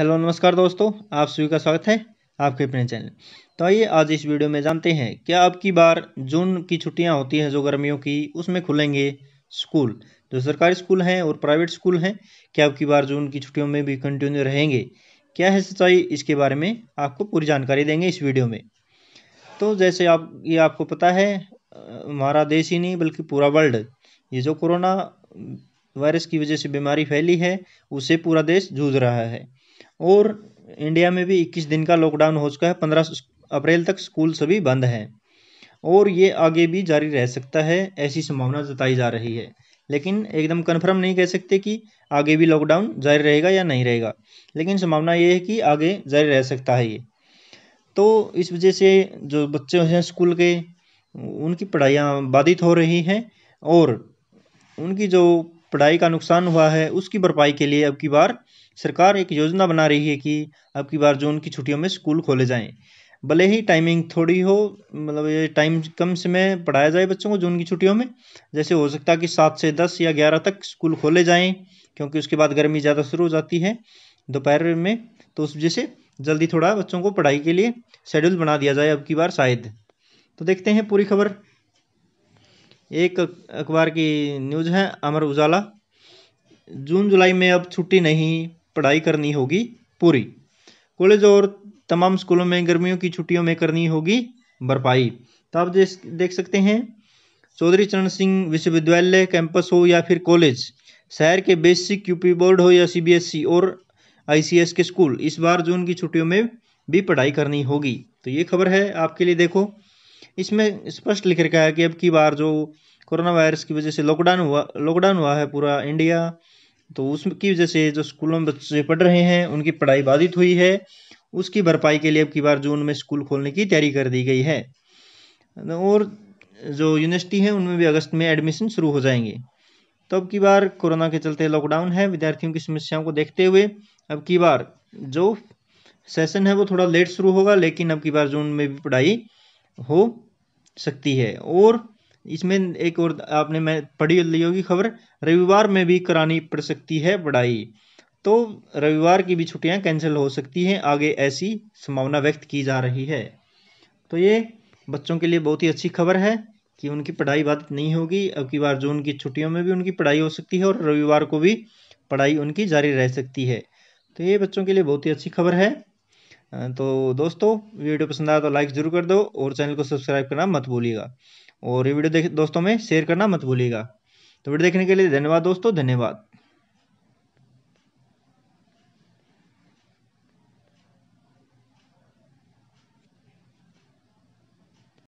hello नमस्कार दोस्तों आप सभी का स्वागत है आपके अपने चैनल तो आइए आज इस वीडियो में जानते हैं क्या अब की बार जून की छुट्टियां होती हैं जो गर्मियों की उसमें खुलेंगे स्कूल जो सरकारी स्कूल हैं और प्राइवेट स्कूल हैं क्या अब की बार जून की छुट्टियों में भी कंटिन्यू रहेंगे क्या है सच्चाई इसके बारे में आपको पूरी जानकारी देंगे इस वीडियो में तो जैसे आप ये आपको पता है हमारा देश ही नहीं बल्कि पूरा वर्ल्ड ये जो कोरोना वायरस की वजह से बीमारी फैली है उसे पूरा देश जूझ रहा है और इंडिया में भी इक्कीस दिन का लॉकडाउन हो चुका है पंद्रह अप्रैल तक स्कूल सभी बंद हैं और ये आगे भी जारी रह सकता है ऐसी संभावना जताई जा रही है लेकिन एकदम कन्फर्म नहीं कह सकते कि आगे भी लॉकडाउन जारी रहेगा या नहीं रहेगा लेकिन संभावना ये है कि आगे जारी रह सकता है ये तो इस वजह से जो बच्चे हैं स्कूल के उनकी पढ़ाइयाँ बाधित हो रही हैं और उनकी जो पढ़ाई का नुकसान हुआ है उसकी भरपाई के लिए अब की बार सरकार एक योजना बना रही है कि अब की बार जून की छुट्टियों में स्कूल खोले जाएं भले ही टाइमिंग थोड़ी हो मतलब ये टाइम कम समय पढ़ाया जाए बच्चों को जून की छुट्टियों में जैसे हो सकता है कि सात से दस या ग्यारह तक स्कूल खोले जाएँ क्योंकि उसके बाद गर्मी ज़्यादा शुरू हो जाती है दोपहर में तो उस वजह से जल्दी थोड़ा बच्चों को पढ़ाई के लिए शेड्यूल बना दिया जाए अब की बार शायद तो देखते हैं पूरी खबर एक अखबार की न्यूज़ है अमर उजाला जून जुलाई में अब छुट्टी नहीं पढ़ाई करनी होगी पूरी कॉलेज और तमाम स्कूलों में गर्मियों की छुट्टियों में करनी होगी भरपाई तो आप देख सकते हैं चौधरी चरण सिंह विश्वविद्यालय कैंपस हो या फिर कॉलेज शहर के बेसिक यूपी बोर्ड हो या सीबीएसई और आईसीएस के स्कूल इस बार जून की छुट्टियों में भी पढ़ाई करनी होगी तो ये खबर है आपके लिए देखो इसमें स्पष्ट लिख रखा है कि अब की बार जो कोरोना वायरस की वजह से लॉकडाउन हुआ लॉकडाउन हुआ है पूरा इंडिया तो उसकी वजह से जो स्कूलों में बच्चे पढ़ रहे हैं उनकी पढ़ाई बाधित हुई है उसकी भरपाई के लिए अब की बार जून में स्कूल खोलने की तैयारी कर दी गई है और जो यूनिवर्सिटी है उनमें भी अगस्त में एडमिशन शुरू हो जाएंगे तो अब की बार कोरोना के चलते लॉकडाउन है विद्यार्थियों की समस्याओं को देखते हुए अब की बार जो सेशन है वो थोड़ा लेट शुरू होगा लेकिन अब की बार जून में भी पढ़ाई हो सकती है और इसमें एक और आपने मैं पढ़ी ली होगी खबर रविवार में भी करानी पड़ सकती है पढ़ाई तो रविवार की भी छुट्टियां कैंसिल हो सकती हैं आगे ऐसी संभावना व्यक्त की जा रही है तो ये बच्चों के लिए बहुत ही अच्छी खबर है कि उनकी पढ़ाई बाधित नहीं होगी अब की बार जून की छुट्टियों में भी उनकी पढ़ाई हो सकती है और रविवार को भी पढ़ाई उनकी जारी रह सकती है तो ये बच्चों के लिए बहुत ही अच्छी खबर है तो दोस्तों वीडियो पसंद आया तो लाइक ज़रूर कर दो और चैनल को सब्सक्राइब करना मत भूलिएगा और ये वीडियो देख दोस्तों में शेयर करना मत भूलिएगा तो वीडियो देखने के लिए धन्यवाद दोस्तों धन्यवाद